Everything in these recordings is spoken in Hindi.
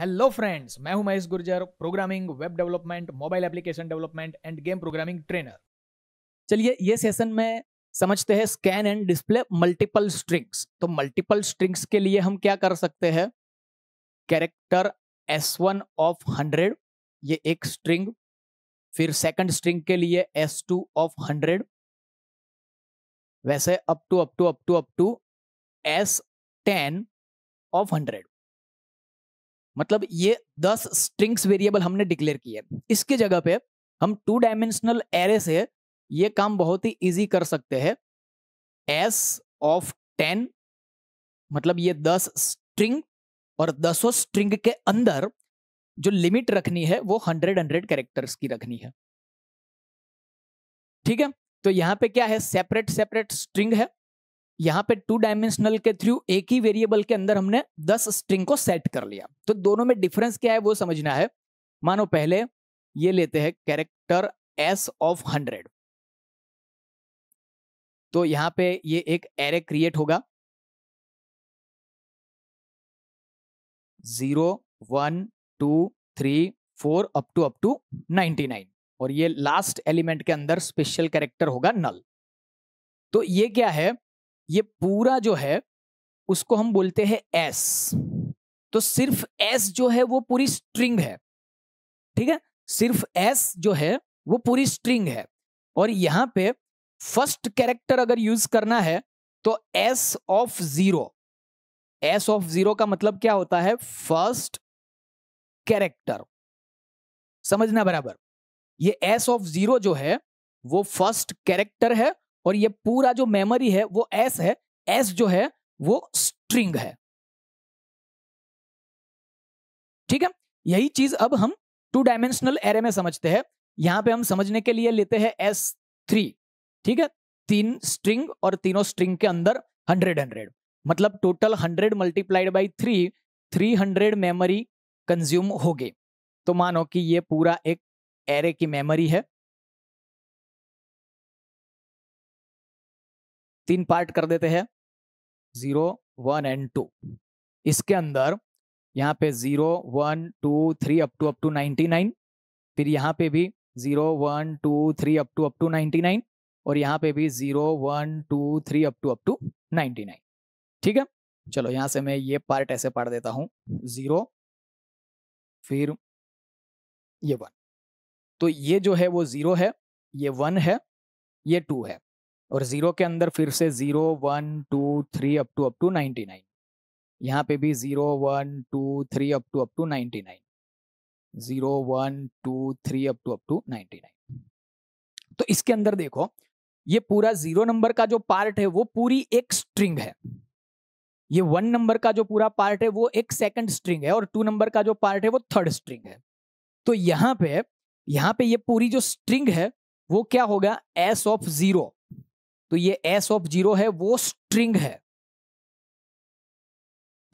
हेलो फ्रेंड्स मैं हूं Mahesh Gurjar programming web development mobile application development and game programming trainer चलिए ये सेशन में समझते हैं scan and display multiple strings तो मल्टीपल स्ट्रिंग्स के लिए हम क्या कर सकते हैं character S one of hundred ये एक स्ट्रिंग फिर सेकंड स्ट्रिंग के लिए एस टू ऑफ हंड्रेड वैसे up to up to up to up to S ten of hundred मतलब ये दस स्ट्रिंग्स वेरिएबल हमने डिक्लेयर किए इसके जगह पे हम टू डायमेंशनल एरे से ये काम बहुत ही इजी कर सकते हैं एस ऑफ टेन मतलब ये दस स्ट्रिंग और दसों स्ट्रिंग के अंदर जो लिमिट रखनी है वो हंड्रेड हंड्रेड कैरेक्टर्स की रखनी है ठीक है तो यहाँ पे क्या है सेपरेट सेपरेट स्ट्रिंग है यहाँ पे टू डायमेंशनल के थ्रू एक ही वेरिएबल के अंदर हमने दस स्ट्रिंग को सेट कर लिया तो दोनों में डिफरेंस क्या है वो समझना है मानो पहले ये लेते हैं कैरेक्टर एस ऑफ हंड्रेड तो यहाँ पे ये एक एरे क्रिएट होगा zero one two three four up to up to ninety nine और ये लास्ट एलिमेंट के अंदर स्पेशल कैरेक्टर होगा नल तो ये क्या है ये पूरा जो है उसको हम बोलते हैं एस तो सिर्फ एस जो है वो पूरी स्ट्रिंग है ठीक है सिर्फ एस जो है वो पूरी स्ट्रिंग है और यहां पे फर्स्ट कैरेक्टर अगर यूज करना है तो S of zero S of zero का मतलब क्या होता है फर्स्ट कैरेक्टर समझना बराबर ये एस ऑफ जीरो जो है वो फर्स्ट कैरेक्टर है और ये पूरा जो मेमोरी है वो एस है एस जो है वो स्ट्रिंग है ठीक है यही चीज अब हम टू डायमेंशनल एरे में समझते हैं यहां पे हम समझने के लिए लेते हैं एस थ्री ठीक है तीन स्ट्रिंग और तीनों स्ट्रिंग के अंदर हंड्रेड हंड्रेड मतलब total hundred multiplied by three three hundred memory consume होगी तो मानो कि ये पूरा एक एरे की मेमोरी है तीन पार्ट कर देते हैं जीरो वन एंड टू इसके अंदर यहाँ पे zero one two three up to up to ninety nine फिर यहाँ पे भी zero one two three up to up to ninety nine और यहाँ पे भी zero one two three up to up to ninety nine ठीक है चलो यहाँ से मैं ये पार्ट ऐसे पढ़ देता हूँ जीरो फिर ये वन तो ये जो है वो जीरो है ये वन है ये टू है और ज़ीरो के अंदर फिर से zero one two three up to up to ninety nine यहाँ पे भी zero one two three up to up to ninety nine zero one two three up to up to ninety nine तो इसके अंदर देखो ये पूरा ज़ीरो नंबर का जो पार्ट है वो पूरी एक स्ट्रिंग है ये वन नंबर का जो पूरा पार्ट है वो एक सेकंड स्ट्रिंग है और टू नंबर का जो पार्ट है वो थर्ड स्ट्रिंग है तो यहाँ पे यहाँ पे ये पूरी जो स्ट्रिंग है वो क्या होगा एस ऑफ जीरो तो ये एस ऑफ जीरो है वो स्ट्रिंग है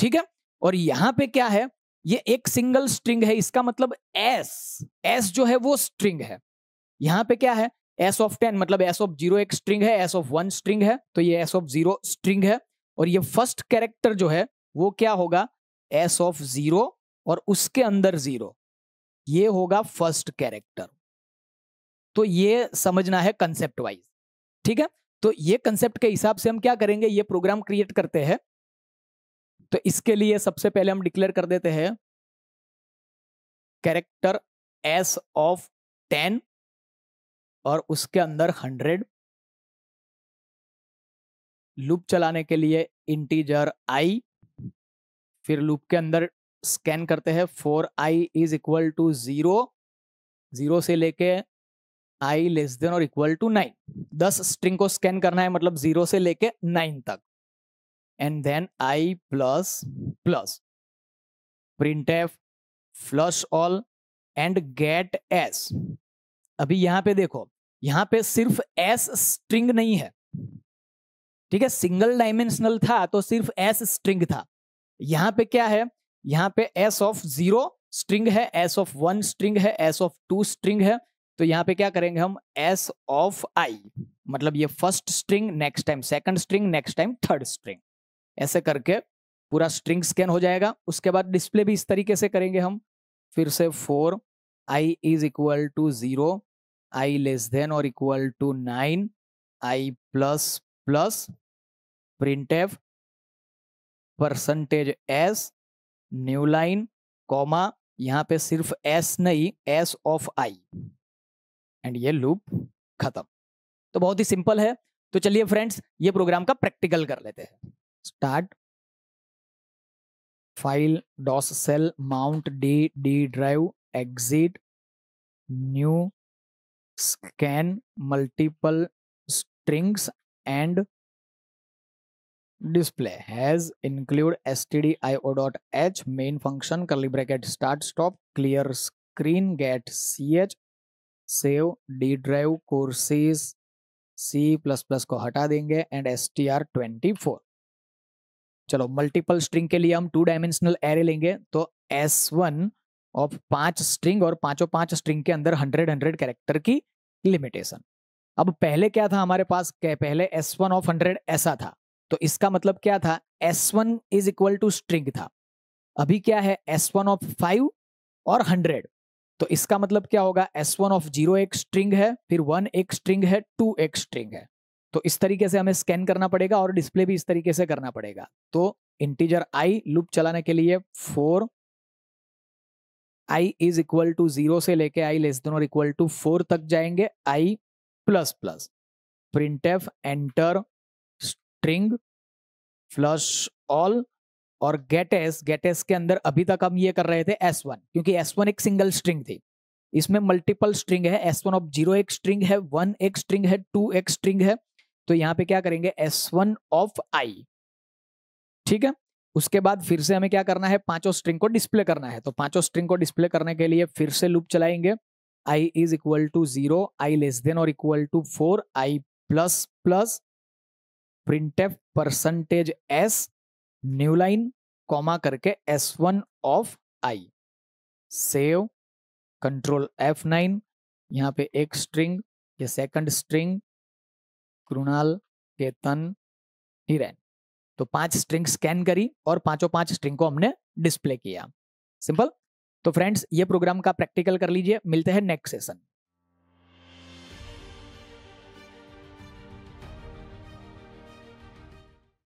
ठीक है और यहां पे क्या है ये एक सिंगल स्ट्रिंग है इसका मतलब एस एस जो है वो स्ट्रिंग है यहां पे क्या है एस ऑफ टेन मतलब एस ऑफ जीरो एक स्ट्रिंग है एस ऑफ वन स्ट्रिंग है तो ये एस ऑफ जीरो स्ट्रिंग है और ये फर्स्ट कैरेक्टर जो है वो क्या होगा एस ऑफ जीरो और उसके अंदर जीरो ये होगा फर्स्ट कैरेक्टर तो ये समझना है कंसेप्ट वाइज ठीक है तो ये कंसेप्ट के हिसाब से हम क्या करेंगे ये प्रोग्राम क्रिएट करते हैं तो इसके लिए सबसे पहले हम डिक्लेयर कर देते हैं कैरेक्टर एस ऑफ टेन और उसके अंदर हंड्रेड लूप चलाने के लिए इंटीजर आई फिर लूप के अंदर स्कैन करते हैं for i is equal to zero zero से लेके आई लेस देन और इक्वल टू नाइन दस स्ट्रिंग को स्कैन करना है मतलब जीरो से लेके नाइन तक and then i plus plus print f flush all and get s अभी यहां पे देखो यहां पे सिर्फ एस स्ट्रिंग नहीं है ठीक है सिंगल डायमेंशनल था तो सिर्फ एस स्ट्रिंग था यहां पे क्या है यहां पे एस ऑफ जीरो स्ट्रिंग है एस ऑफ वन स्ट्रिंग है एस ऑफ टू स्ट्रिंग है तो यहाँ पे क्या करेंगे हम एस ऑफ आई मतलब ये first string next time second string next time third string ऐसे करके पूरा स्ट्रिंग स्कैन हो जाएगा उसके बाद डिस्प्ले भी इस तरीके से करेंगे हम फिर से for i is equal to zero i less than और equal to nine i plus plus print f percentage s new line comma यहाँ पे सिर्फ एस नहीं एस ऑफ आई एंड ये लूप खत्म तो बहुत ही सिंपल है तो चलिए फ्रेंड्स ये प्रोग्राम का प्रैक्टिकल कर लेते हैं start file DOS shell mount D D drive exit new scan multiple strings and display hash include s t d i o dot h main function curly bracket start stop clear screen get c h save D drive courses C plus plus को हटा देंगे and s t r twenty four चलो मल्टीपल स्ट्रिंग के लिए हम टू डायमेंशनल एरे लेंगे तो एस वन ऑफ पांच स्ट्रिंग और पांचों पांच स्ट्रिंग के अंदर हंड्रेड हंड्रेड कैरेक्टर की लिमिटेशन अब पहले क्या था हमारे पास क्या पहले एस वन ऑफ हंड्रेड ऐसा था तो इसका मतलब क्या था s one is equal to string था अभी क्या है एस वन ऑफ फाइव और हंड्रेड तो इसका मतलब क्या होगा एस वन ऑफ जीरो एक स्ट्रिंग है फिर वन एक स्ट्रिंग है टू एक स्ट्रिंग है तो इस तरीके से हमें स्कैन करना पड़ेगा और डिस्प्ले भी इस तरीके से करना पड़ेगा तो इंटीजर आई लूप चलाने के लिए for i is equal to zero से लेके आई लेस देन और इक्वल टू फोर तक जाएंगे i plus plus print f enter string flush all और गेट एस गेट एस के अंदर अभी तक हम ये कर रहे थे एस वन क्योंकि एस वन एक सिंगल स्ट्रिंग थी इसमें मल्टीपल स्ट्रिंग है एस वन ऑफ जीरो एक स्ट्रिंग है वन एक स्ट्रिंग है टू एक स्ट्रिंग है तो यहाँ पे क्या करेंगे एस वन ऑफ आई ठीक है उसके बाद फिर से हमें क्या करना है पांचों स्ट्रिंग को डिस्प्ले करना है तो पांचों स्ट्रिंग को डिस्प्ले करने के लिए फिर से लूप चलाएंगे i is equal to zero i less than और equal to four i plus plus print f percentage s new line comma करके s one of i save control f nine यहाँ पे एक स्ट्रिंग या सेकंड स्ट्रिंग कृणाल केतन हिरेन तो पांच स्ट्रिंग स्कैन करी और पांचों पांच स्ट्रिंग को हमने डिस्प्ले किया सिंपल तो फ्रेंड्स ये प्रोग्राम का प्रैक्टिकल कर लीजिए मिलते हैं नेक्स्ट सेशन